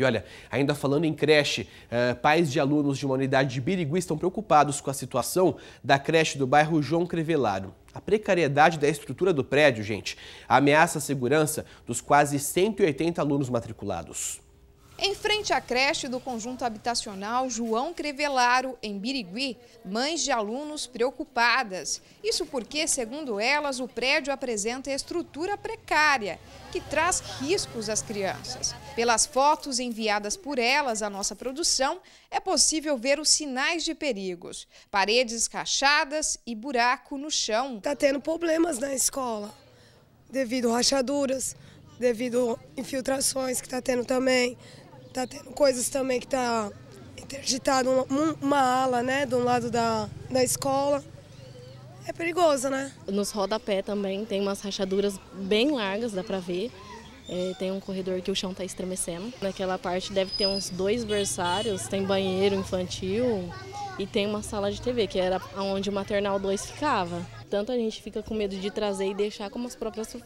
E olha, ainda falando em creche, eh, pais de alunos de uma unidade de Birigui estão preocupados com a situação da creche do bairro João Crevelaro. A precariedade da estrutura do prédio, gente, ameaça a segurança dos quase 180 alunos matriculados. Em frente à creche do conjunto habitacional João Crevelaro, em Birigui, mães de alunos preocupadas. Isso porque, segundo elas, o prédio apresenta estrutura precária, que traz riscos às crianças. Pelas fotos enviadas por elas à nossa produção, é possível ver os sinais de perigos. Paredes rachadas e buraco no chão. Está tendo problemas na escola, devido a rachaduras, devido a infiltrações que está tendo também, Tá tendo coisas também que tá interditado uma, ala, né, do lado da, da escola. É perigoso, né? Nos rodapé também tem umas rachaduras bem largas, dá pra ver. É, tem um corredor que o chão tá estremecendo. Naquela parte deve ter uns dois berçários, tem banheiro infantil, e tem uma sala de TV, que era onde o Maternal 2 ficava. Tanto a gente fica com medo de trazer e deixar, como as próprias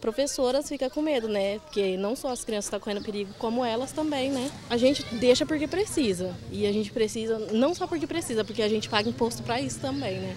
professoras ficam com medo, né? Porque não só as crianças estão tá correndo perigo, como elas também, né? A gente deixa porque precisa. E a gente precisa, não só porque precisa, porque a gente paga imposto para isso também, né?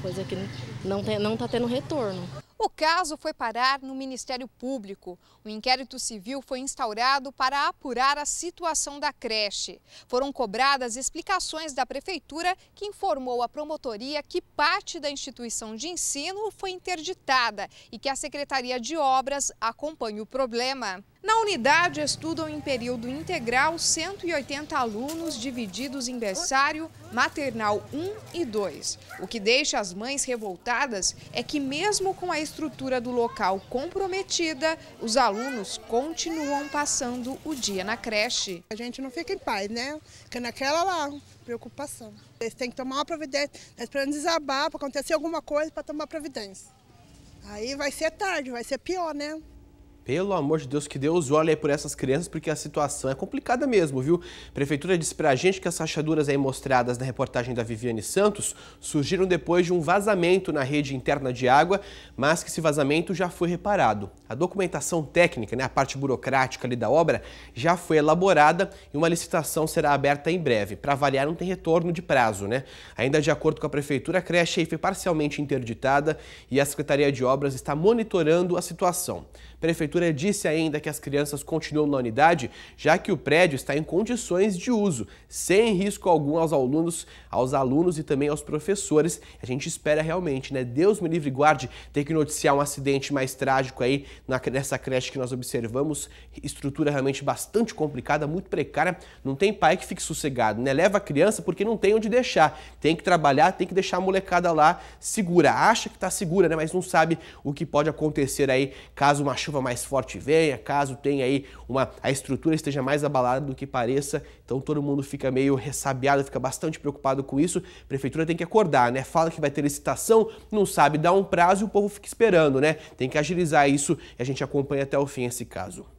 Coisa que não está tendo retorno. O caso foi parar no Ministério Público. O inquérito civil foi instaurado para apurar a situação da creche. Foram cobradas explicações da prefeitura, que informou à promotoria que parte da instituição de ensino foi interditada e que a Secretaria de Obras acompanha o problema. Na unidade estudam em período integral 180 alunos divididos em berçário, maternal 1 e 2. O que deixa as mães revoltadas é que mesmo com a estrutura do local comprometida, os alunos continuam passando o dia na creche. A gente não fica em paz, né? Fica naquela lá, preocupação. Eles têm que tomar uma providência, tá esperando desabar, para acontecer alguma coisa para tomar providência. Aí vai ser tarde, vai ser pior, né? Pelo amor de Deus, que Deus olhe aí por essas crianças, porque a situação é complicada mesmo, viu? A Prefeitura disse pra gente que as rachaduras aí mostradas na reportagem da Viviane Santos surgiram depois de um vazamento na rede interna de água, mas que esse vazamento já foi reparado. A documentação técnica, né, a parte burocrática ali da obra, já foi elaborada e uma licitação será aberta em breve. Para avaliar, não tem retorno de prazo, né? Ainda de acordo com a Prefeitura, a creche aí foi parcialmente interditada e a Secretaria de Obras está monitorando a situação. Prefeitura prefeitura disse ainda que as crianças continuam na unidade, já que o prédio está em condições de uso, sem risco algum aos alunos, aos alunos e também aos professores. A gente espera realmente, né? Deus me livre guarde ter que noticiar um acidente mais trágico aí nessa creche que nós observamos. Estrutura realmente bastante complicada, muito precária. Não tem pai que fique sossegado, né? Leva a criança porque não tem onde deixar. Tem que trabalhar, tem que deixar a molecada lá segura. Acha que está segura, né? Mas não sabe o que pode acontecer aí caso uma chuva mais forte venha, caso tenha aí uma a estrutura esteja mais abalada do que pareça. Então todo mundo fica meio ressabiado, fica bastante preocupado com isso. A prefeitura tem que acordar, né? Fala que vai ter licitação, não sabe dar um prazo e o povo fica esperando, né? Tem que agilizar isso e a gente acompanha até o fim esse caso.